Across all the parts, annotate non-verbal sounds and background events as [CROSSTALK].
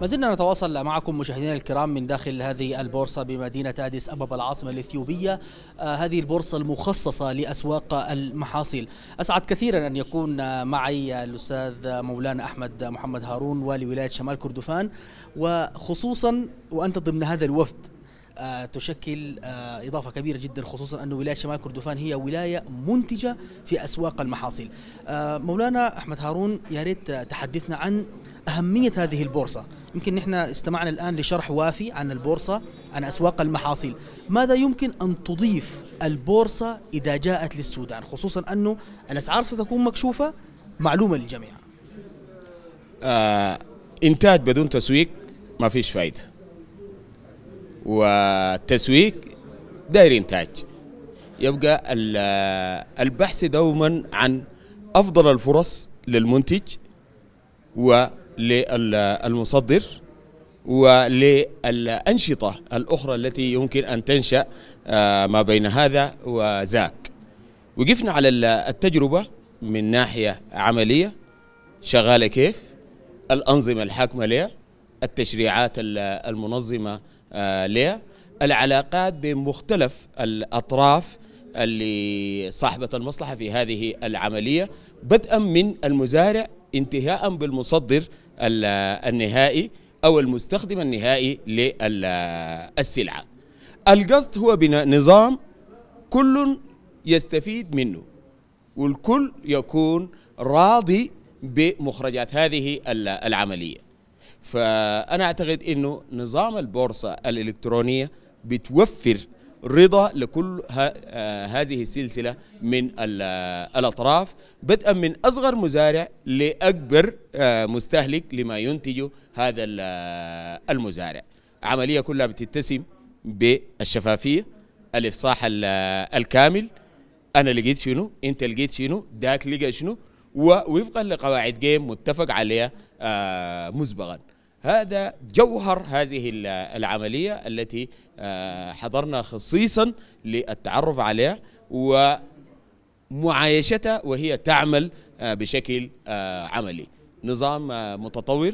ما زلنا نتواصل معكم مشاهدينا الكرام من داخل هذه البورصة بمدينة أديس أبابا العاصمة الإثيوبية آه هذه البورصة المخصصة لأسواق المحاصيل أسعد كثيرا أن يكون معي الأستاذ مولانا أحمد محمد هارون والي ولاية شمال كردفان وخصوصا وأنت ضمن هذا الوفد آه، تشكل آه، إضافة كبيرة جدا خصوصا أن ولاية شمال كردفان هي ولاية منتجة في أسواق المحاصيل آه، مولانا أحمد هارون يا ريت تحدثنا عن أهمية هذه البورصة يمكن نحن استمعنا الآن لشرح وافي عن البورصة عن أسواق المحاصيل ماذا يمكن أن تضيف البورصة إذا جاءت للسودان خصوصا أنه الأسعار ستكون مكشوفة معلومة للجميع آه إنتاج بدون تسويق ما فيش فايدة والتسويق داير إنتاج يبقى آه، البحث دوما عن أفضل الفرص للمنتج و للمصدر وللأنشطة الأخرى التي يمكن أن تنشأ آه، ما بين هذا وذاك وقفنا على التجربة من ناحية عملية شغالة كيف الأنظمة الحاكمة لها التشريعات المنظمة آه، لها العلاقات بين مختلف الأطراف اللي صاحبة المصلحة في هذه العملية بدءا من المزارع انتهاء بالمصدر النهائي أو المستخدم النهائي للسلعة القصد هو بناء نظام كل يستفيد منه والكل يكون راضي بمخرجات هذه العملية فأنا أعتقد أنه نظام البورصة الإلكترونية بتوفر رضا لكل آه، هذه السلسلة من آه، الأطراف بدءا من أصغر مزارع لأكبر آه، مستهلك لما ينتجه هذا المزارع عملية كلها بتتسم بالشفافية الإفصاح الكامل أنا لقيت شنو أنت لقيت شنو داك لقى شنو ووفقا لقواعد جيم متفق عليها مسبقا هذا جوهر هذه العملية التي آه، حضرنا خصيصا للتعرف عليها ومعايشتها وهي تعمل آه، بشكل آه، عملي نظام متطور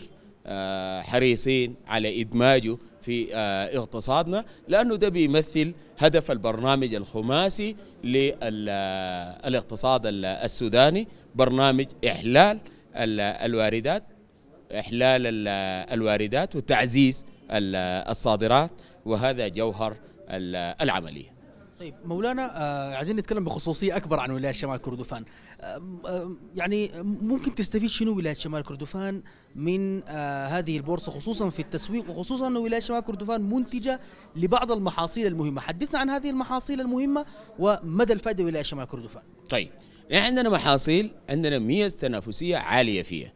حريصين على إدماجه في اقتصادنا لأنه ده بيمثل هدف البرنامج الخماسي للاقتصاد السوداني برنامج إحلال الواردات إحلال الواردات وتعزيز الصادرات وهذا جوهر العملية طيب مولانا آه، عايزين نتكلم بخصوصيه اكبر عن ولايه شمال كردفان آه، آه، يعني ممكن تستفيد شنو ولايه شمال كردفان من هذه البورصه خصوصا في التسويق وخصوصا ان ولايه شمال كردفان منتجه لبعض المحاصيل المهمه حدثنا عن هذه المحاصيل المهمه ومدى الفائده لولايه شمال كردفان طيب نحن عندنا محاصيل عندنا ميز تنافسيه عاليه فيها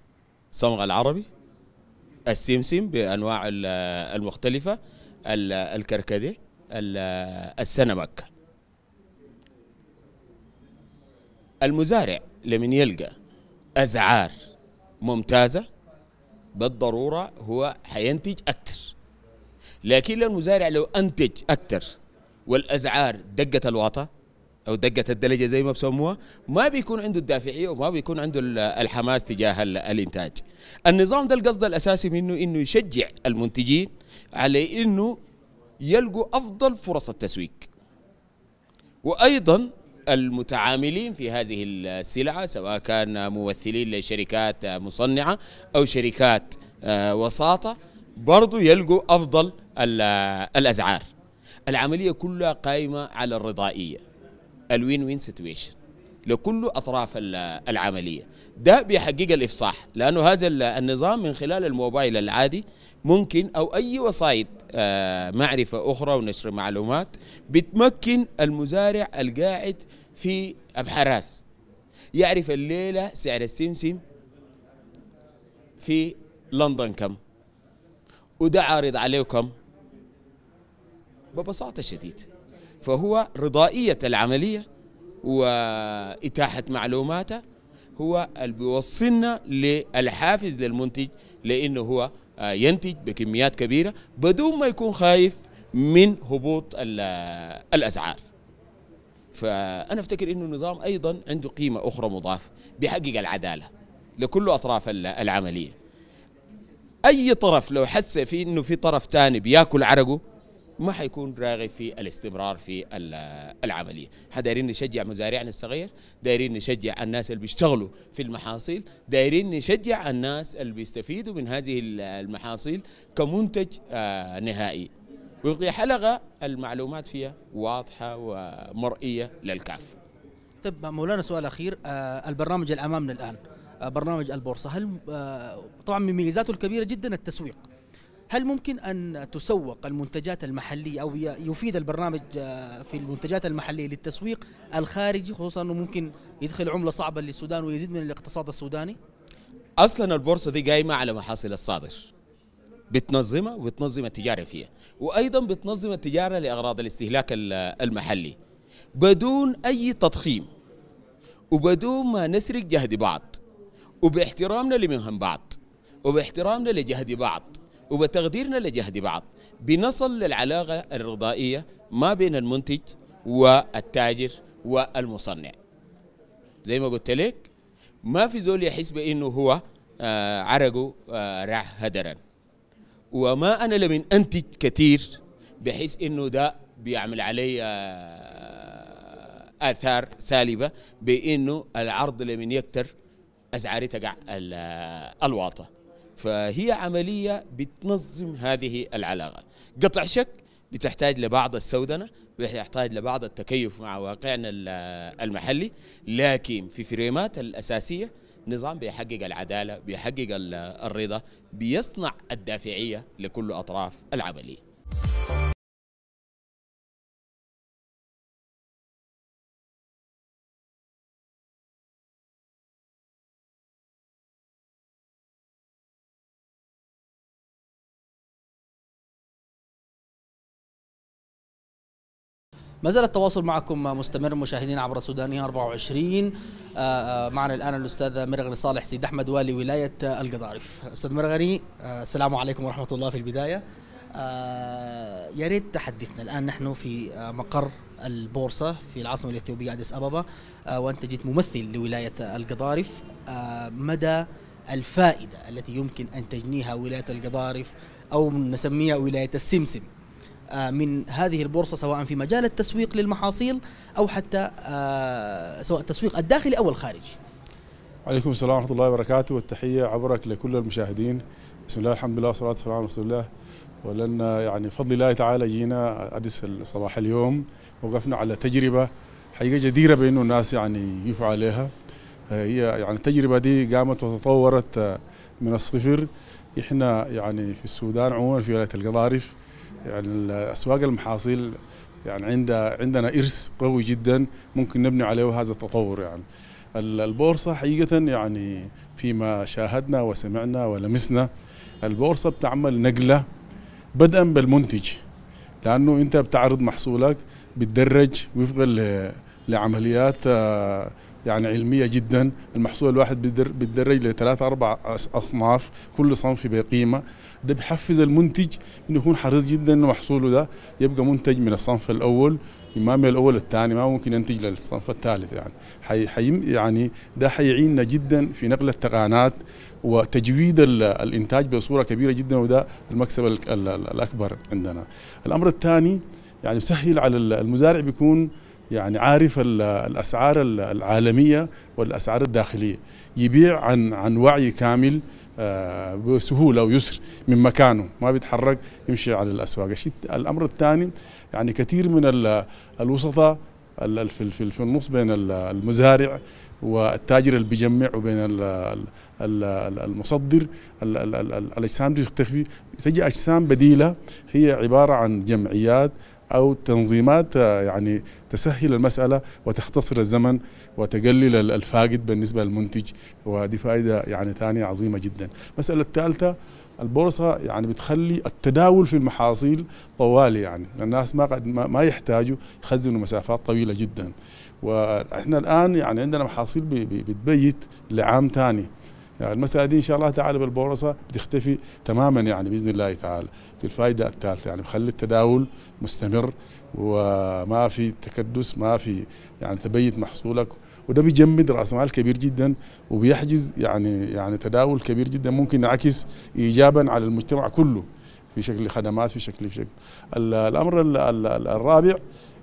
صمغ العربي السمسم بانواع المختلفه الكركديه السنمك المزارع لمن يلقى ازعار ممتازه بالضروره هو حينتج اكثر لكن المزارع لو انتج اكثر والازعار دقت الواطه او دقه الدلجه زي ما بسموها ما بيكون عنده الدافعيه وما بيكون عنده الحماس تجاه الانتاج النظام ده القصد الاساسي منه انه يشجع المنتجين على انه يلقوا افضل فرص التسويق وايضا المتعاملين في هذه السلعة سواء كان ممثلين لشركات مصنعة أو شركات آه، وساطة برضو يلقوا أفضل الأسعار العملية كلها قائمة على الرضائية الوين وين سيتويشن لكل اطراف العمليه ده بيحقق الافصاح لانه هذا النظام من خلال الموبايل العادي ممكن او اي وسائط آه، معرفه اخرى ونشر معلومات بتمكن المزارع القاعد في ابحراس يعرف الليله سعر السمسم في لندن كم وده عارض عليه كم ببساطه شديده فهو رضائية العملية وإتاحة معلوماته هو اللي بيوصلنا للحافز للمنتج لأنه هو آه، ينتج بكميات كبيرة بدون ما يكون خايف من هبوط آه، الأسعار فأنا أفتكر أنه النظام أيضا عنده قيمة أخرى مضافة بيحقق العدالة لكل أطراف آه، العملية أي طرف لو حس في أنه في طرف تاني بياكل عرقه ما حيكون راغب في الاستمرار في العمليه احنا دايرين نشجع مزارعنا الصغير دايرين نشجع الناس اللي بيشتغلوا في المحاصيل دايرين نشجع الناس اللي بيستفيدوا من هذه المحاصيل كمنتج آه، نهائي ويقضي حلقه المعلومات فيها واضحه ومرئيه للكاف طب مولانا سؤال اخير آه، البرنامج الامامنا الان آه، برنامج البورصه هل طبعا من ميزاته الكبيره جدا التسويق هل ممكن أن تسوق المنتجات المحلية أو يفيد البرنامج آه، في المنتجات المحلية للتسويق الخارجي خصوصا أنه ممكن يدخل عملة صعبة للسودان ويزيد من الاقتصاد السوداني أصلا البورصة دي قايمة على محاصيل الصادر بتنظمها وبتنظم التجارة فيها وأيضا بتنظم التجارة لأغراض الاستهلاك المحلي بدون أي تضخيم وبدون ما نسرق جهد بعض وباحترامنا لمهم بعض وباحترامنا لجهد بعض وبتقديرنا لجهد بعض بنصل للعلاقة الرضائية ما بين المنتج والتاجر والمصنع زي ما قلت لك ما في زول يحس بأنه هو آه عرقه آه راح هدرا وما أنا لمن أنتج كثير بحيث أنه ده بيعمل علي آه آثار سالبة بأنه العرض لمن يكتر أزعاري تقع آه، الواطة فهي عملية بتنظم هذه العلاقة قطع شك بتحتاج لبعض السودنة بتحتاج لبعض التكيف مع واقعنا المحلي لكن في فريمات الأساسية نظام بيحقق العدالة بيحقق الرضا بيصنع الدافعية لكل أطراف العملية ما زال التواصل معكم مستمر مشاهدينا عبر سودانية 24 آه، آه، معنا الآن الأستاذ مرغني صالح سيد أحمد والي ولاية القضارف أستاذ مرغني آه، السلام عليكم ورحمة الله في البداية يا ريت تحدثنا الآن نحن في مقر البورصة في العاصمة الإثيوبية أديس أبابا وأنت جيت ممثل لولاية القضارف مدى الفائدة التي يمكن أن تجنيها ولاية القضارف أو نسميها ولاية السمسم آه، من هذه البورصه سواء في مجال التسويق للمحاصيل او حتى آه، سواء التسويق الداخلي او الخارجي. عليكم السلام ورحمه الله وبركاته والتحيه عبرك لكل المشاهدين بسم الله الحمد لله والصلاه والسلام على رسول الله ولنا يعني بفضل الله تعالى جينا عدس صباح اليوم وقفنا على تجربه حقيقه جديره بانه الناس يعني يقفوا عليها هي يعني التجربه دي قامت وتطورت آه، من الصفر احنا يعني في السودان عموما في ولايه القضارف يعني اسواق المحاصيل يعني عندها عندنا ارث قوي جدا ممكن نبني عليه هذا التطور يعني البورصه حقيقه يعني فيما شاهدنا وسمعنا ولمسنا البورصه بتعمل نقله بدءا بالمنتج لانه انت بتعرض محصولك بتدرج وفقا لعمليات آه، يعني علميه جدا المحصول الواحد بيتدرج لثلاث اربع اصناف كل صنف بقيمه ده بيحفز المنتج انه يكون حريص جدا انه محصوله ده يبقى منتج من الصنف الاول ما من الاول الثاني ما ممكن ينتج للصنف الثالث يعني حي حي يعني ده حيعيننا جدا في نقل التقانات وتجويد الانتاج بصوره كبيره جدا وده المكسب الاكبر عندنا الامر الثاني يعني بسهل على المزارع بيكون يعني عارف الاسعار العالميه والاسعار الداخليه يبيع عن عن وعي كامل آه، بسهوله ويسر من مكانه ما بيتحرك يمشي على الاسواق الامر الثاني يعني كثير من الوسطاء في في النص بين المزارع والتاجر اللي بيجمع وبين المصدر الاجسام دي تختفي تجي اجسام بديله هي عباره عن جمعيات أو تنظيمات آه، يعني تسهل المسألة وتختصر الزمن وتقلل الفاقد بالنسبة للمنتج ودي فائدة يعني ثانية عظيمة جدا المسألة الثالثة البورصة يعني بتخلي التداول في المحاصيل طوالي يعني الناس ما قد ما يحتاجوا يخزنوا مسافات طويلة جدا واحنا الآن يعني عندنا محاصيل بتبيت لعام ثاني يعني المسألة دي إن شاء الله تعالى بالبورصة بتختفي تماما يعني بإذن الله تعالى دي الفائدة الثالثة يعني بخلي التداول مستمر وما في تكدس ما في يعني تبيت محصولك وده بيجمد راس مال كبير جدا وبيحجز يعني يعني تداول كبير جدا ممكن ينعكس ايجابا على المجتمع كله في شكل خدمات في شكل في شكل الامر الرابع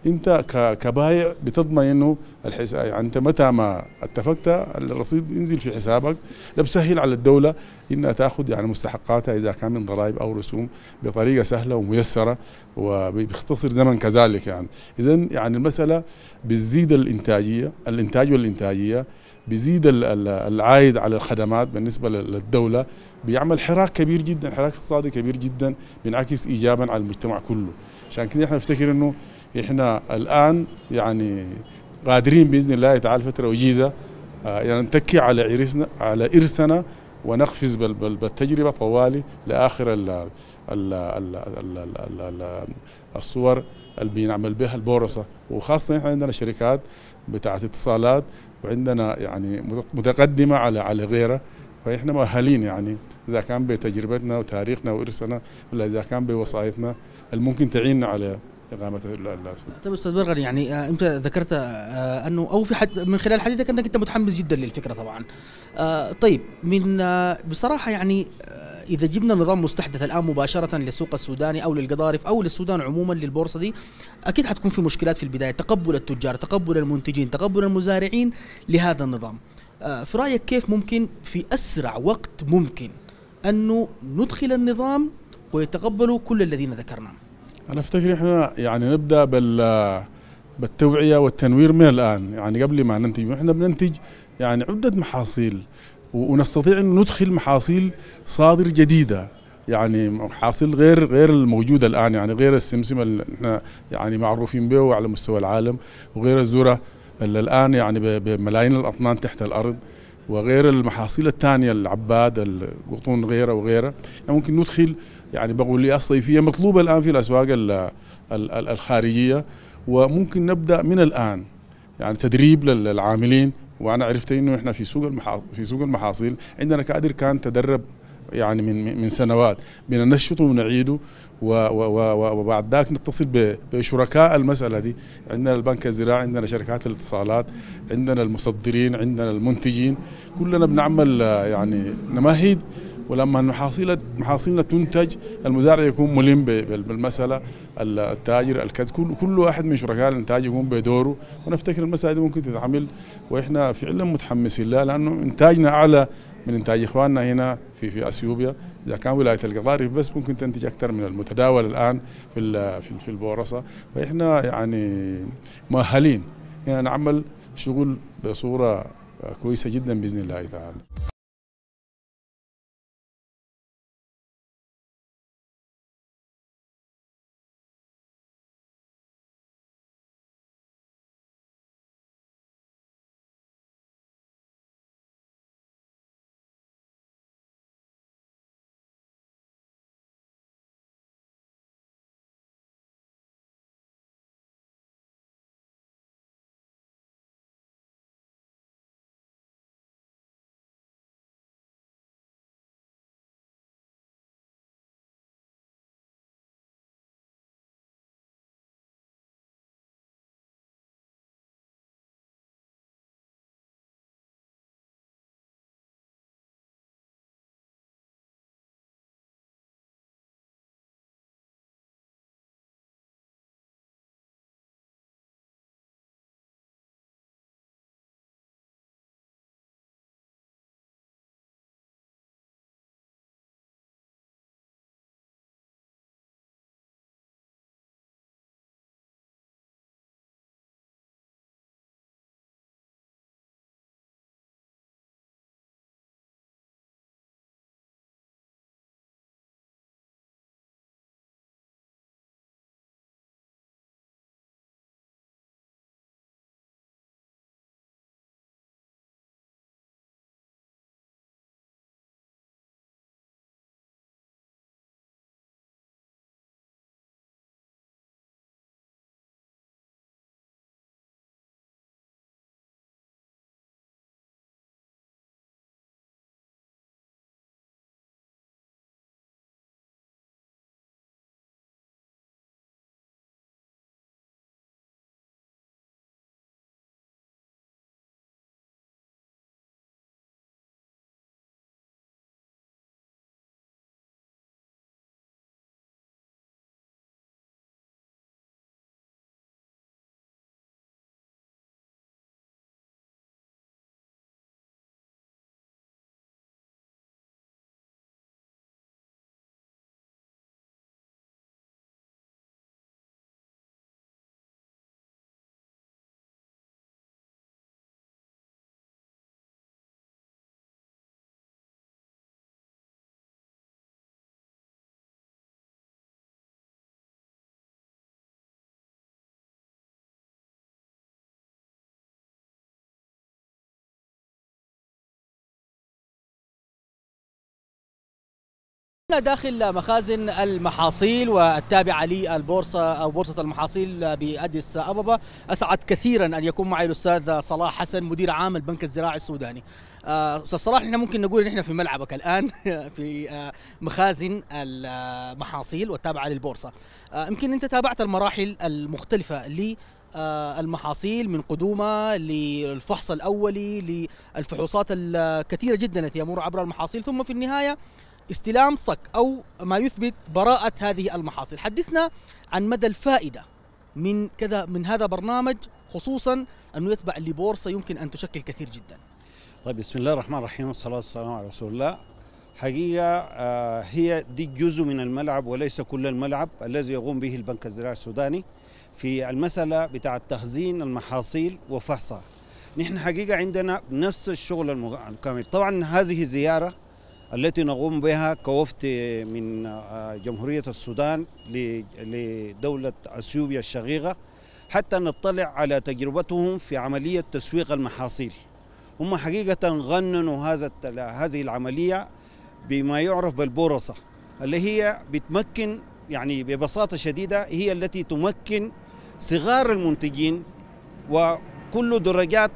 انت كبايع بتضمن انه الحساب يعني انت متى ما اتفقت الرصيد ينزل في حسابك ده بسهل على الدوله انها تاخذ يعني مستحقاتها اذا كان من ضرائب او رسوم بطريقه سهله وميسره وبيختصر زمن كذلك يعني اذا يعني المساله بتزيد الانتاجيه الانتاج والانتاجيه بيزيد العائد على الخدمات بالنسبة للدولة بيعمل حراك كبير جدا حراك اقتصادي كبير جدا بينعكس إيجابا على المجتمع كله عشان كده احنا نفتكر انه احنا الان يعني قادرين باذن الله تعالى فتره وجيزه آه، يعني نتكي على عرسنا على ارثنا ونقفز بالتجربة طوالي لآخر ال ال ال ال ال ال الصور اللي بنعمل بها البورصة وخاصة احنا عندنا شركات بتاعة اتصالات وعندنا يعني متقدمة على على غيرها فاحنا مؤهلين يعني اذا كان بتجربتنا وتاريخنا وارثنا ولا اذا كان بوصايتنا الممكن تعيننا على اقامه طيب استاذ برغر يعني آه، انت ذكرت آه، انه او في حد من خلال حديثك انك انت متحمس جدا للفكره طبعا آه، طيب من بصراحه يعني اذا جبنا نظام مستحدث الان مباشره للسوق السوداني او للقضارف او للسودان عموما للبورصه دي اكيد حتكون في مشكلات في البدايه تقبل التجار تقبل المنتجين تقبل المزارعين لهذا النظام في رايك كيف ممكن في اسرع وقت ممكن انه ندخل النظام ويتقبلوا كل الذين ذكرناهم انا افتكر احنا يعني نبدا بال بالتوعيه والتنوير من الان يعني قبل ما ننتج احنا بننتج يعني عده محاصيل ونستطيع ان ندخل محاصيل صادر جديده يعني محاصيل غير غير الموجوده الان يعني غير السمسمه اللي احنا يعني معروفين به على مستوى العالم وغير الذره اللي الان يعني بملايين الاطنان تحت الارض وغير المحاصيل الثانيه العباد القطون غيره وغيره يعني ممكن ندخل يعني بقول الصيفيه مطلوبه الان في الاسواق الخارجيه وممكن نبدا من الان يعني تدريب للعاملين وانا عرفت انه احنا في سوق في سوق المحاصيل عندنا كادر كان تدرب يعني من من سنوات بننشطه ونعيده وبعد ذاك نتصل بشركاء المساله دي عندنا البنك الزراعي عندنا شركات الاتصالات عندنا المصدرين عندنا المنتجين كلنا بنعمل يعني نماهيد ولما المحاصيل محاصيلنا تنتج المزارع يكون ملم بالمساله التاجر الكذا كل كل واحد من شركاء الانتاج يقوم بدوره ونفتكر المساله دي ممكن تتعمل واحنا فعلا متحمسين لها لانه انتاجنا اعلى من انتاج اخواننا هنا في في اثيوبيا اذا كان ولايه القضارف بس ممكن تنتج اكثر من المتداول الان في في, في البورصه فاحنا يعني مؤهلين هنا نعمل شغل بصوره كويسه جدا باذن الله تعالى داخل مخازن المحاصيل والتابعة للبورصة أو بورصة المحاصيل بأديس أبابا أسعد كثيرا أن يكون معي الأستاذ صلاح حسن مدير عام البنك الزراعي السوداني آه، أستاذ صلاح نحن ممكن نقول نحن في ملعبك الآن [LAUGHS] في آه، مخازن المحاصيل والتابعة للبورصة آه، يمكن أنت تابعت المراحل المختلفة لي المحاصيل من قدومها للفحص الأولي للفحوصات الكثيرة جدا التي يمر عبر المحاصيل ثم في النهاية استلام صك أو ما يثبت براءة هذه المحاصيل حدثنا عن مدى الفائدة من كذا من هذا برنامج خصوصا أنه يتبع لبورصة يمكن أن تشكل كثير جدا طيب بسم الله الرحمن الرحيم والصلاة والسلام على رسول الله حقيقة آه، هي دي جزء من الملعب وليس كل الملعب الذي يقوم به البنك الزراعي السوداني في المسألة بتاع تخزين المحاصيل وفحصها نحن حقيقة عندنا نفس الشغل الكامل طبعا هذه زيارة التي نقوم بها كوفد من آه، جمهورية السودان لدولة أثيوبيا الشقيقة حتى نطلع على تجربتهم في عملية تسويق المحاصيل هم حقيقة غننوا هذا هذه العملية بما يعرف بالبورصة اللي هي بتمكن يعني ببساطة شديدة هي التي تمكن صغار المنتجين وكل درجات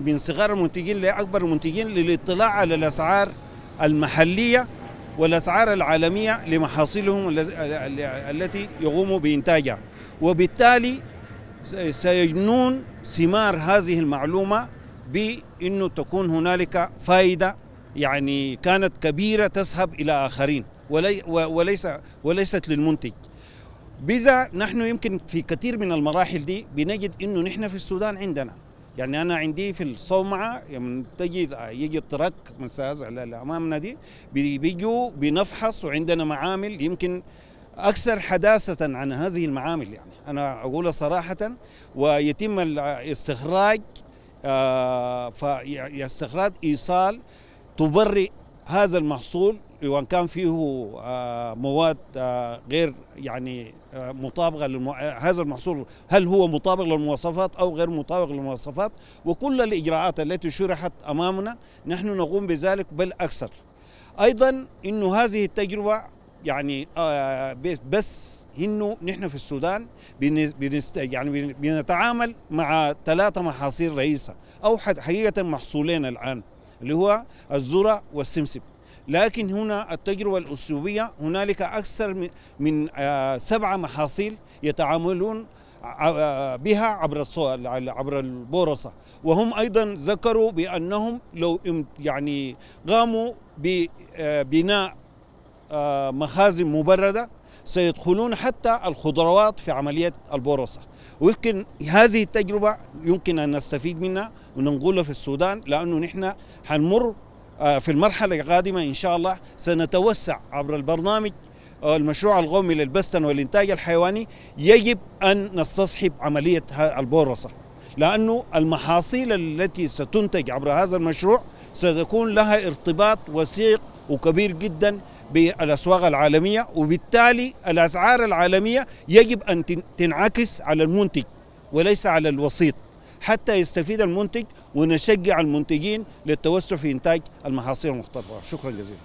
من صغار المنتجين لأكبر المنتجين للاطلاع على الأسعار المحلية والأسعار العالمية لمحاصيلهم التي يقوموا بإنتاجها وبالتالي سيجنون ثمار هذه المعلومة بأنه تكون هنالك فائدة يعني كانت كبيرة تذهب إلى آخرين ولي وليس وليست للمنتج بذا نحن يمكن في كثير من المراحل دي بنجد أنه نحن في السودان عندنا يعني انا عندي في الصومعه لما تجي يجي التراك مساز على امامنا دي بيجوا بنفحص وعندنا معامل يمكن اكثر حداثه عن هذه المعامل يعني انا اقولها صراحه ويتم الاستخراج آه فاستخراج ايصال تبرئ هذا المحصول وان كان فيه آه، مواد آه، غير يعني آه، مطابقه للمو... هذا المحصول هل هو مطابق للمواصفات او غير مطابق للمواصفات وكل الاجراءات التي شرحت امامنا نحن نقوم بذلك بل اكثر ايضا انه هذه التجربه يعني بس انه نحن في السودان بنست يعني بنتعامل مع ثلاثه محاصيل رئيسه او حقيقه محصولين الان اللي هو الذرة والسمسم لكن هنا التجربة الأسلوبية هنالك أكثر من آه، سبعة محاصيل يتعاملون آه، آه، بها عبر عبر البورصة وهم أيضا ذكروا بأنهم لو يعني قاموا ببناء مخازن مبردة سيدخلون حتى الخضروات في عملية البورصة ويمكن هذه التجربة يمكن أن نستفيد منها وننقلها في السودان لأنه نحن حنمر آه، في المرحلة القادمة إن شاء الله سنتوسع عبر البرنامج آه، المشروع القومي للبستن والإنتاج الحيواني يجب أن نستصحب عملية البورصة لأنه المحاصيل التي ستنتج عبر هذا المشروع ستكون لها ارتباط وثيق وكبير جدا بالاسواق العالميه وبالتالي الاسعار العالميه يجب ان تنعكس على المنتج وليس على الوسيط حتى يستفيد المنتج ونشجع المنتجين للتوسع في انتاج المحاصيل المختلفه شكرا جزيلا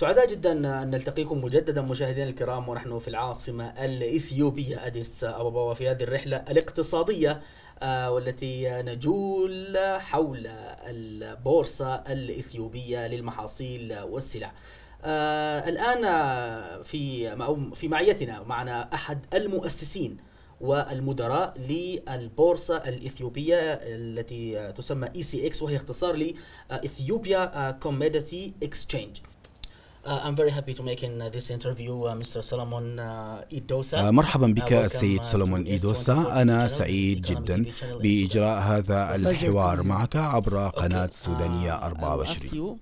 سعداء جدا ان نلتقيكم مجددا مشاهدينا الكرام ونحن في العاصمه الاثيوبيه اديس ابابا وفي هذه الرحله الاقتصاديه آه، والتي نجول حول البورصه الاثيوبيه للمحاصيل والسلع. آه، الان في في معيتنا معنا احد المؤسسين والمدراء للبورصة الإثيوبية التي تسمى ECX وهي اختصار لإثيوبيا كوميديتي آه، إكسشينج Uh, I'm very happy to make in uh, this interview uh, Mr. Solomon uh, Idosa. مرحبا بك السيد سلمون إيدوسا أنا سعيد جدا بإجراء هذا الحوار معك عبر قناة سودانية 24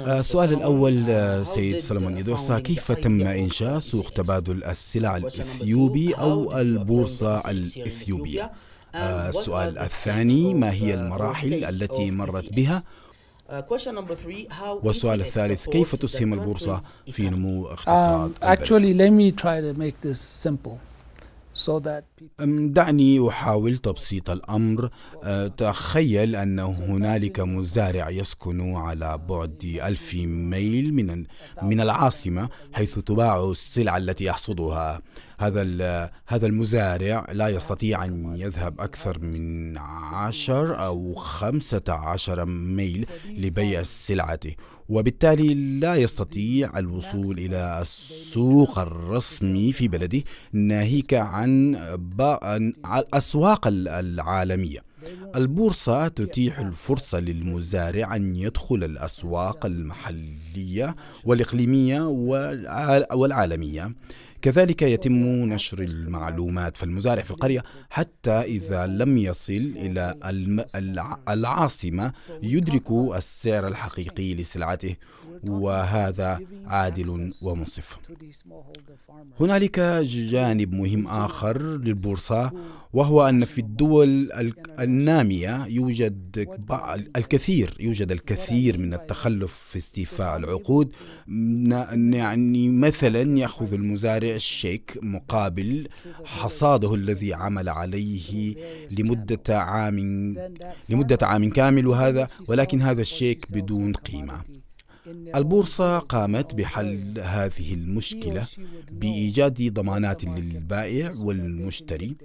السؤال الأول سيد سلمون إيدوسا كيف تم إنشاء سوق تبادل السلع الإثيوبي أو البورصة الإثيوبية؟ السؤال الثاني ما هي المراحل التي مرت بها والسؤال الثالث كيف تسهم البورصة في نمو اقتصاد um, Actually, let me try to make this simple. دعني أحاول تبسيط الأمر أه، تخيل أن هنالك مزارع يسكن على بعد ألف ميل من من العاصمة حيث تباع السلع التي يحصدها هذا هذا المزارع لا يستطيع أن يذهب أكثر من عشر أو خمسة عشر ميل لبيع سلعته وبالتالي لا يستطيع الوصول إلى السوق الرسمي في بلده ناهيك عن الأسواق العالمية البورصة تتيح الفرصة للمزارع أن يدخل الأسواق المحلية والإقليمية والعالمية كذلك يتم نشر المعلومات في المزارع في القرية حتى إذا لم يصل إلى العاصمة يدرك السعر الحقيقي لسلعته وهذا عادل ومنصف هنالك جانب مهم آخر للبورصة وهو أن في الدول النامية يوجد الكثير يوجد الكثير من التخلف في استيفاء العقود يعني مثلا يأخذ المزارع الشيك مقابل حصاده الذي عمل عليه لمدة عام لمدة عام كامل وهذا ولكن هذا الشيك بدون قيمة البورصة قامت بحل هذه المشكلة بإيجاد ضمانات للبائع والمشتري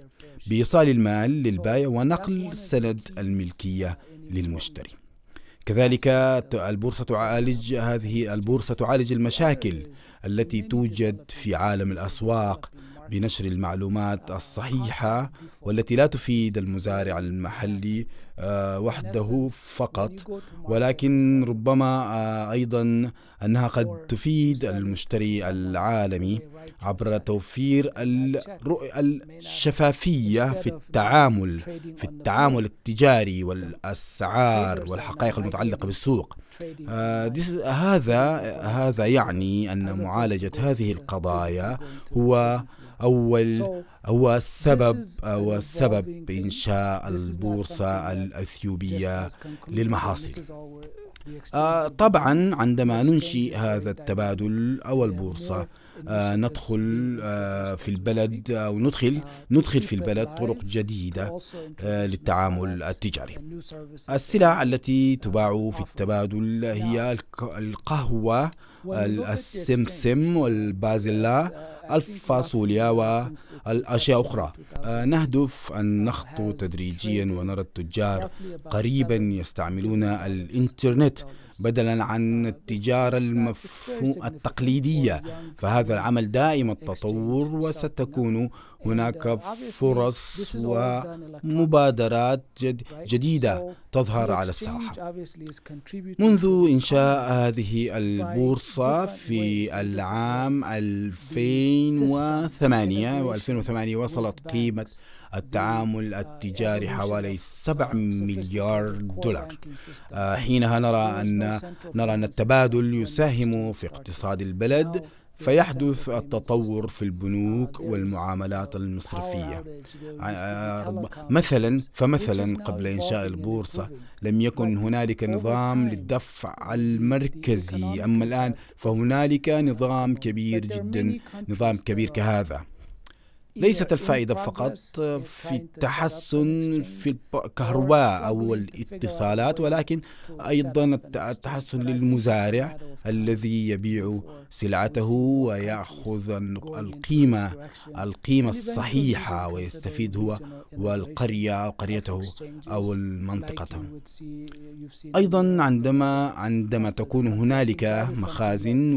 بإيصال المال للبائع ونقل سند الملكية للمشتري كذلك البورصة تعالج هذه البورصة تعالج المشاكل التي توجد في عالم الاسواق بنشر المعلومات الصحيحة والتي لا تفيد المزارع المحلي آه، وحده فقط ولكن ربما آه، أيضا أنها قد تفيد المشتري العالمي عبر توفير الرؤية الشفافية في التعامل في التعامل التجاري والأسعار والحقائق المتعلقة بالسوق آه، هذا هذا يعني أن معالجة هذه القضايا هو أول هو السبب هو السبب بإنشاء البورصة الأثيوبية للمحاصيل آه، طبعا عندما ننشئ هذا التبادل أو البورصة آه، آه، uh, ندخل في البلد أو ندخل ندخل في البلد طرق جديدة للتعامل التجاري. السلع التي تباع في التبادل هي القهوة السمسم والبازلاء آه، آه، الفاصوليا آه، والأشياء أخرى نهدف أن نخطو تدريجيا ونرى التجار قريبا يستعملون الإنترنت بدلا عن التجارة المفهوم التقليدية فهذا العمل دائم التطور وستكون هناك فرص ومبادرات جد جديدة تظهر على الساحة منذ إنشاء هذه البورصة في العام 2008 و2008 وصلت قيمة التعامل التجاري حوالي 7 مليار دولار آه، حينها نرى أن نرى أن التبادل يساهم في اقتصاد البلد فيحدث التطور في البنوك والمعاملات المصرفية آه، آه، مثلا فمثلا قبل إنشاء البورصة لم يكن هنالك نظام للدفع المركزي أما الآن فهنالك نظام كبير جدا نظام كبير كهذا ليست الفائدة فقط في التحسن في الكهرباء أو الاتصالات ولكن أيضا التحسن للمزارع الذي يبيع سلعته ويأخذ القيمة القيمة الصحيحة ويستفيد هو والقرية أو قريته أو المنطقة أيضا عندما عندما تكون هنالك مخازن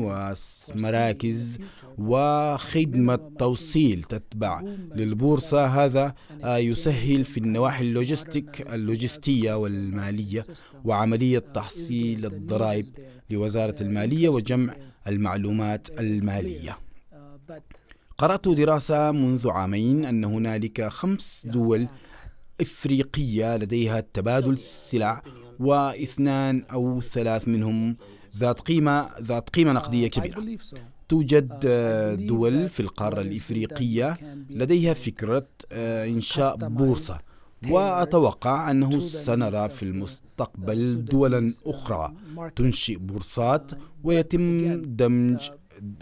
ومراكز وخدمة توصيل تتبع المتبع للبورصة هذا آه، يسهل في النواحي اللوجستيك اللوجستية والمالية وعملية تحصيل الضرائب لوزارة المالية وجمع المعلومات المالية قرأت دراسة منذ عامين أن هنالك خمس دول إفريقية لديها تبادل السلع واثنان أو ثلاث منهم ذات قيمة ذات قيمة نقدية كبيرة توجد آه، آه، دول في القارة الإفريقية لديها فكرة آه، إنشاء بورصة وأتوقع أنه سنرى في المستقبل دولا أخرى تنشئ بورصات uh, ويتم دمج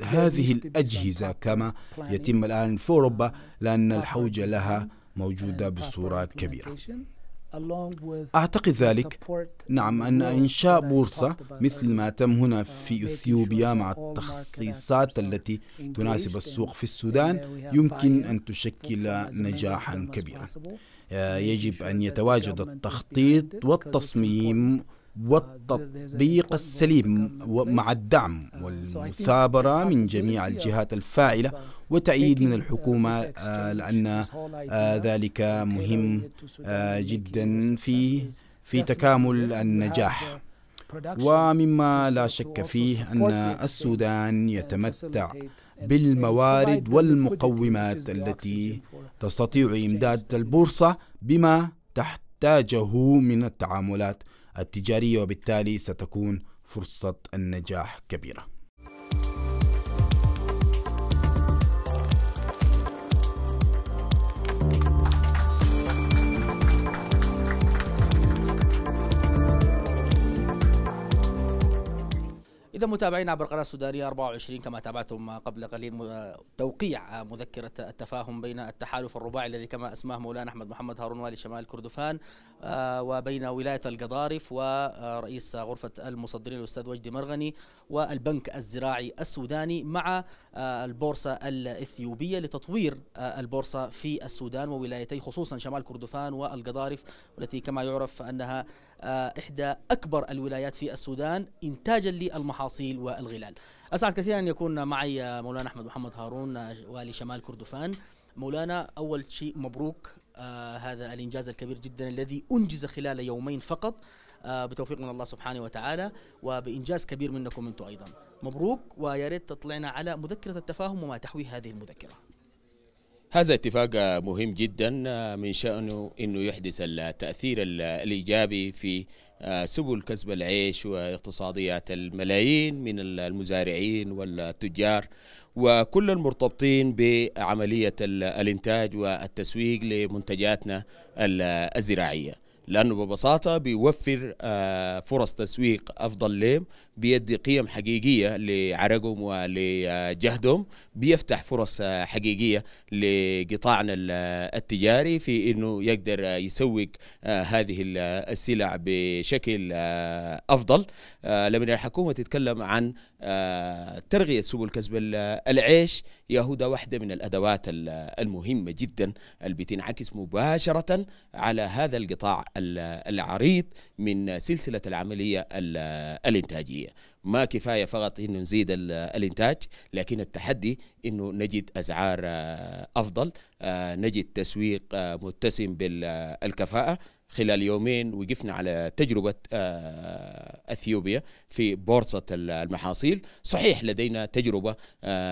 هذه الأجهزة كما يتم الآن في أوروبا لأن الحوجة لها موجودة بصورة كبيرة أعتقد ذلك نعم أن إنشاء بورصة مثل ما تم هنا في uh, إثيوبيا مع التخصيصات التي تناسب السوق في السودان يمكن أن تشكل نجاحا كبيرا يجب أن يتواجد التخطيط والتصميم والتطبيق السليم مع الدعم والمثابرة من جميع الجهات الفاعلة وتأييد من الحكومة آه، لأن آه، ذلك مهم آه، جدا في في تكامل النجاح ومما لا شك فيه أن السودان يتمتع بالموارد والمقومات التي تستطيع إمداد البورصة بما تحتاجه من التعاملات التجارية وبالتالي ستكون فرصة النجاح كبيرة إذا متابعينا عبر القناة السودانية 24 كما تابعتم قبل قليل توقيع مذكرة التفاهم بين التحالف الرباعي الذي كما أسماه مولانا أحمد محمد هارون والي شمال كردفان آه، وبين ولاية القضارف ورئيس غرفة المصدرين الأستاذ وجدي مرغني والبنك الزراعي السوداني مع آه، البورصة الإثيوبية لتطوير آه، البورصة في السودان وولايتي خصوصا شمال كردفان والقضارف والتي كما يعرف أنها آه، إحدى أكبر الولايات في السودان إنتاجا للمحاصيل والغلال أسعد كثيرا أن يكون معي آه، مولانا أحمد محمد هارون آه، والي شمال كردفان مولانا أول شيء مبروك هذا الإنجاز الكبير جدا الذي أنجز خلال يومين فقط بتوفيق من الله سبحانه وتعالى وبإنجاز كبير منكم أنتم أيضا مبروك ويا ريت تطلعنا على مذكرة التفاهم وما تحويه هذه المذكرة هذا اتفاق مهم جدا آه، من شأنه أنه يحدث التأثير الإيجابي في آه، سبل كسب العيش واقتصاديات الملايين من المزارعين والتجار وكل المرتبطين بعملية الإنتاج والتسويق لمنتجاتنا الزراعية لأنه ببساطة بيوفر آه، فرص تسويق أفضل لهم بيدي قيم حقيقيه لعرقهم ولجهدهم بيفتح فرص حقيقيه لقطاعنا التجاري في انه يقدر يسوق آه، هذه السلع بشكل آه، افضل آه، لما الحكومه تتكلم عن ترغيه سبل كسب العيش يهودا واحده من الادوات المهمه جدا اللي بتنعكس مباشره على هذا القطاع العريض من سلسلة العملية الإنتاجية ما كفاية فقط أنه نزيد الإنتاج لكن التحدي أنه نجد أسعار آه، أفضل آه، نجد تسويق آه، متسم بالكفاءة خلال يومين وقفنا على تجربة أثيوبيا في بورصة المحاصيل صحيح لدينا تجربة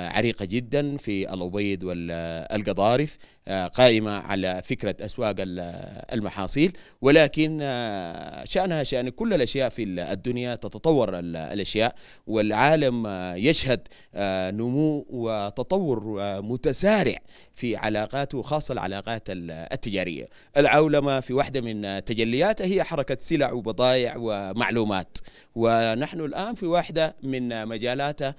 عريقة جدا في الأبيض والقضارف آه، قائمة على فكرة أسواق المحاصيل ولكن آه، شأنها شأن كل الأشياء في الدنيا تتطور الأشياء والعالم آه، يشهد نمو وتطور متسارع في علاقاته خاصة العلاقات التجارية العولمة في واحدة من تجلياتها هي حركة سلع وبضائع ومعلومات ونحن الآن في واحدة من مجالاتها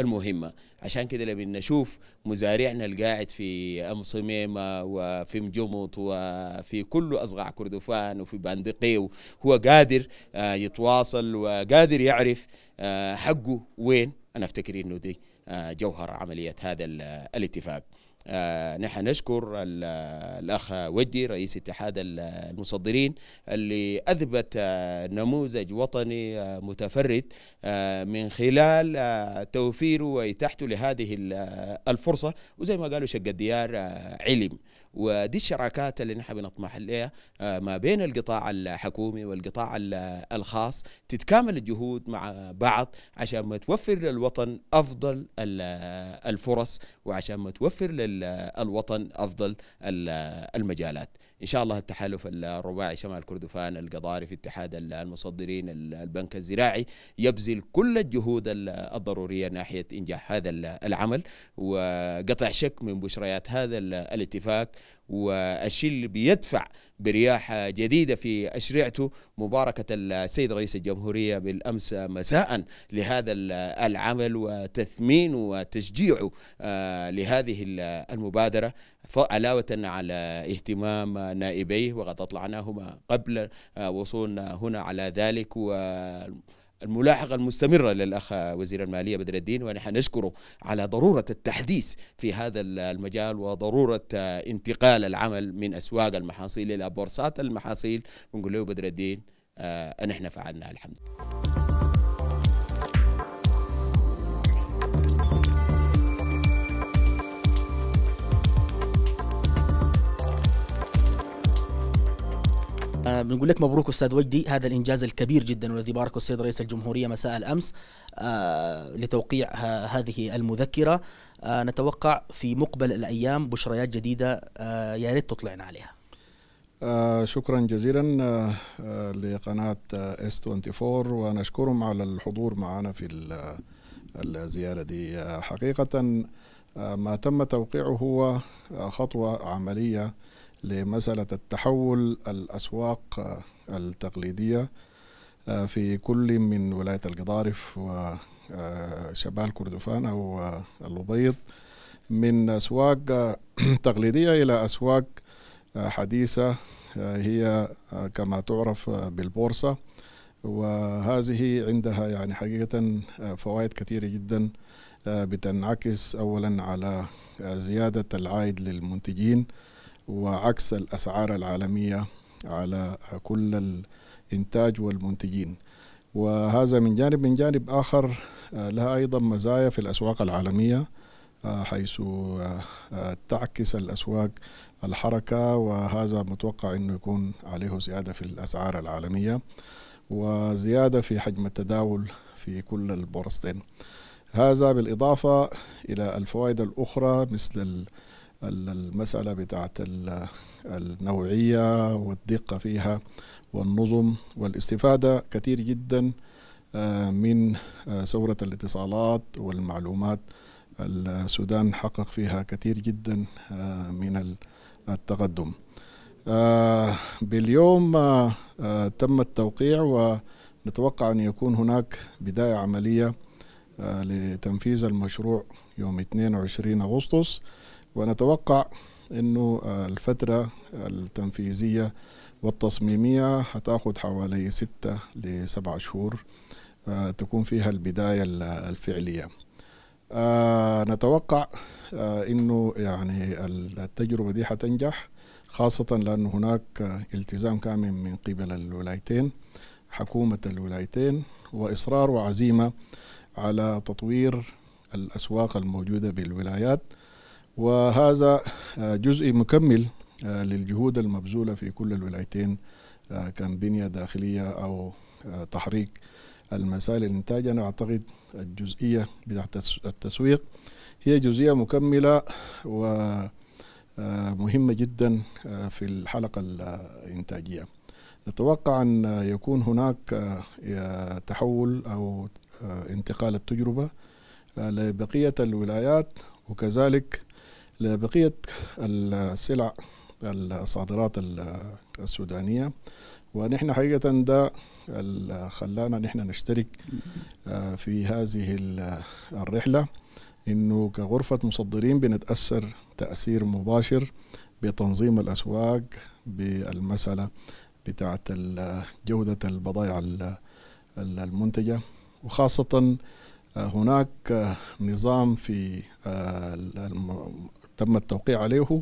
المهمة عشان كده لما نشوف مزارعنا القاعد في ام صميمه وفي مجمط وفي كل اصغع كردفان وفي باندقيو هو قادر آه، يتواصل وقادر يعرف آه، حقه وين انا افتكر انه دي آه، جوهر عمليه هذا الاتفاق آه، نحن نشكر الأخ ودي رئيس اتحاد المصدرين اللي أثبت آه، نموذج وطني آه، متفرد من خلال توفيره وإتاحته لهذه الفرصة وزي ما قالوا شق الديار علم ودي الشراكات اللي نحن بنطمح لها آه، ما بين القطاع الحكومي والقطاع الخاص تتكامل الجهود مع بعض عشان ما توفر للوطن افضل الفرص وعشان ما توفر للوطن افضل المجالات ان شاء الله التحالف الرباعي شمال كردفان القضاري في اتحاد المصدرين البنك الزراعي يبذل كل الجهود الضروريه ناحيه انجاح هذا العمل وقطع شك من بشريات هذا الاتفاق والشيء اللي بيدفع برياح جديده في اشرعته مباركه السيد رئيس الجمهوريه بالامس مساء لهذا العمل وتثمينه وتشجيعه آه، لهذه المبادره علاوة على اهتمام نائبيه وقد أطلعناهما قبل آه، وصولنا هنا على ذلك و الملاحقة المستمرة للأخ وزير المالية بدر الدين ونحن نشكره على ضرورة التحديث في هذا المجال وضرورة آه، انتقال العمل من أسواق المحاصيل إلى بورصات المحاصيل ونقول له بدر الدين آه، نحن فعلنا الحمد لله آه بنقول لك مبروك استاذ وجدي هذا الانجاز الكبير جدا والذي باركه السيد رئيس الجمهوريه مساء الامس آه لتوقيع هذه المذكره آه نتوقع في مقبل الايام بشريات جديده آه يا ريت تطلعنا عليها. آه شكرا جزيلا آه, آه، لقناه آه، اس 24 ونشكرهم على الحضور معنا في آه، الزياره دي حقيقه ما تم توقيعه هو خطوه عمليه لمسألة التحول الأسواق التقليدية آه، في كل من ولاية القضارف وشمال آه، كردفان أو آه، اللبيض من أسواق [CLEARS THROAT] تقليدية إلى أسواق حديثة هي كما تعرف بالبورصة وهذه عندها يعني حقيقة فوائد كثيرة جدا بتنعكس أولا على زيادة العائد للمنتجين وعكس الأسعار العالمية على كل الإنتاج والمنتجين وهذا من جانب من جانب آخر آه، لها أيضا مزايا في الأسواق العالمية آه، حيث آه، تعكس الأسواق الحركة وهذا متوقع أنه يكون عليه زيادة في الأسعار العالمية وزيادة في حجم التداول في كل البورصتين هذا بالإضافة إلى الفوائد الأخرى مثل المسألة بتاعت النوعية والدقة فيها والنظم والاستفادة كثير جدا آه، من آه، ثورة الاتصالات والمعلومات السودان حقق فيها كثير جدا آه، من التقدم باليوم تم التوقيع ونتوقع أن يكون هناك بداية عملية لتنفيذ المشروع يوم 22 أغسطس ونتوقع انه الفترة التنفيذية والتصميمية هتاخد حوالي ستة لسبعة شهور آه، تكون فيها البداية الفعلية آه، نتوقع آه، انه يعني التجربة دي هتنجح خاصة لأن هناك التزام كامل من قبل الولايتين حكومة الولايتين وإصرار وعزيمة على تطوير الأسواق الموجودة بالولايات وهذا آه، جزء مكمل آه، للجهود المبذولة في كل الولايتين آه، كان بنية داخلية أو تحريك المسائل الإنتاج أنا أعتقد الجزئية بتاعت التسويق هي جزئية مكملة ومهمة جدا في الحلقة الإنتاجية نتوقع أن يكون هناك تحول أو انتقال التجربة لبقية الولايات وكذلك لبقية السلع الصادرات السودانية ونحن حقيقة ده خلانا نحن نشترك آه، في هذه الرحلة إنه كغرفة مصدرين بنتأثر تأثير مباشر بتنظيم الأسواق بالمسألة بتاعة جودة البضائع المنتجة وخاصة آه، هناك آه، نظام في تم التوقيع عليه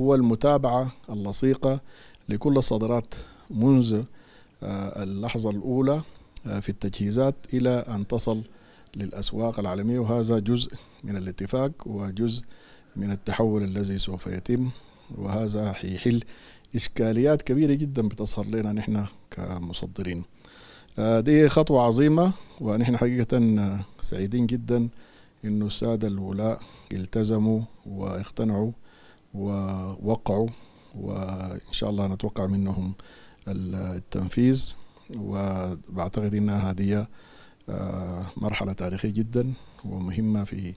هو المتابعة اللصيقة لكل الصادرات منذ آه، اللحظة الأولى آه، في التجهيزات إلى أن تصل للأسواق العالمية وهذا جزء من الاتفاق وجزء من التحول الذي سوف يتم وهذا حيحل إشكاليات كبيرة جدا بتظهر لنا نحن كمصدرين آه، دي خطوة عظيمة ونحن حقيقة سعيدين جدا انه الساده الولاء التزموا واقتنعوا ووقعوا وان شاء الله نتوقع منهم التنفيذ وبعتقد انها هذه آه، مرحله تاريخيه جدا ومهمه في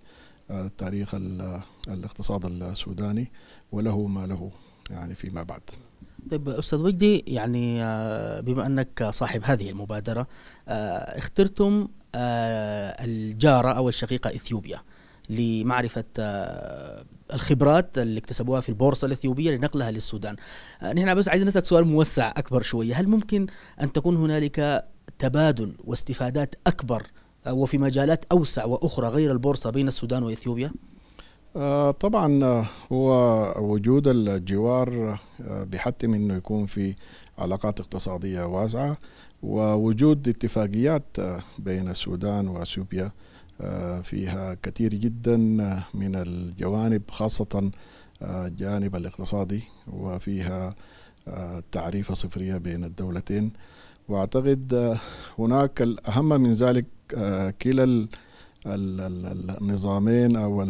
آه، تاريخ آه، الاقتصاد السوداني وله ما له يعني فيما بعد طيب استاذ وجدي يعني بما انك صاحب هذه المبادره اخترتم آه، الجارة أو الشقيقة إثيوبيا لمعرفة آه، الخبرات اللي اكتسبوها في البورصة الإثيوبية لنقلها للسودان آه، نحن بس عايزين نسألك سؤال موسع أكبر شوية هل ممكن أن تكون هنالك تبادل واستفادات أكبر وفي مجالات أوسع وأخرى غير البورصة بين السودان وإثيوبيا؟ آه، طبعا آه، هو وجود الجوار آه، بحتم انه يكون في علاقات اقتصاديه واسعه ووجود اتفاقيات بين السودان واثيوبيا فيها كثير جدا من الجوانب خاصه الجانب الاقتصادي وفيها تعريفه صفريه بين الدولتين واعتقد هناك الاهم من ذلك كلا النظامين أو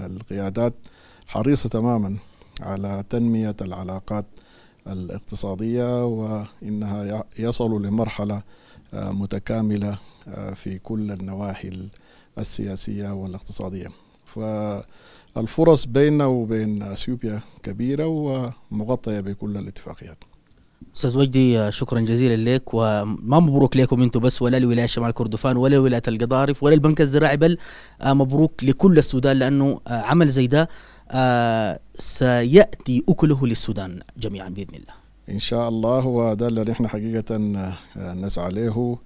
القيادات حريصة تماما على تنمية العلاقات الاقتصادية وإنها يصل لمرحلة آه، متكاملة آه، في كل النواحي السياسية والاقتصادية فالفرص بيننا وبين أثيوبيا كبيرة ومغطية بكل الاتفاقيات استاذ وجدي شكرا جزيلا لك وما مبروك لكم انتم بس ولا لولايه شمال كردفان ولا لولايه القضارف ولا البنك الزراعي بل آه، مبروك لكل السودان لانه آه، عمل زي ده آه، سياتي اكله للسودان جميعا باذن الله. ان شاء الله وده اللي نحن حقيقه نسعى له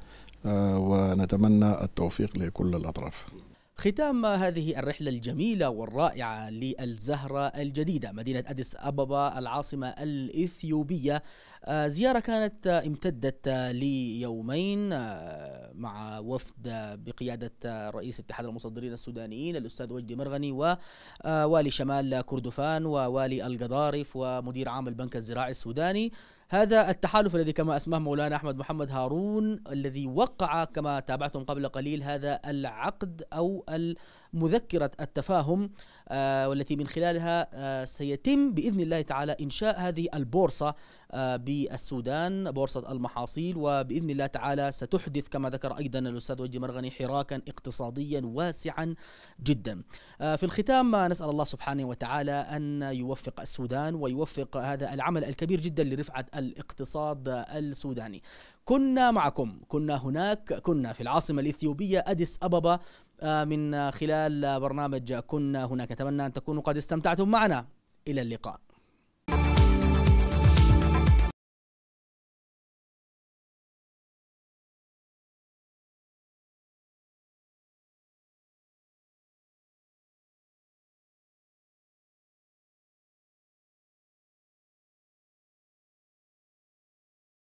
ونتمنى التوفيق لكل الاطراف. ختام هذه الرحلة الجميلة والرائعة للزهرة الجديدة مدينة أديس أبابا العاصمة الإثيوبية آه، زيارة كانت آه، امتدت آه، ليومين مع وفد بقيادة رئيس اتحاد المصدرين السودانيين الأستاذ وجدي مرغني ووالي شمال كردفان ووالي القضارف ومدير عام البنك الزراعي السوداني هذا التحالف الذي كما اسماه مولانا احمد محمد هارون الذي وقع كما تابعتم قبل قليل هذا العقد او مذكره التفاهم آه، والتي من خلالها آه، سيتم باذن الله تعالى انشاء هذه البورصه آه، بالسودان بورصه المحاصيل وباذن الله تعالى ستحدث كما ذكر ايضا الاستاذ وجي مرغني حراكا اقتصاديا واسعا جدا. في الختام نسال الله سبحانه وتعالى ان يوفق السودان ويوفق هذا العمل الكبير جدا لرفعه الاقتصاد السوداني كنا معكم كنا هناك كنا في العاصمة الإثيوبية أديس أبابا آه، من خلال برنامج كنا هناك نتمنى أن تكونوا قد استمتعتم معنا إلى اللقاء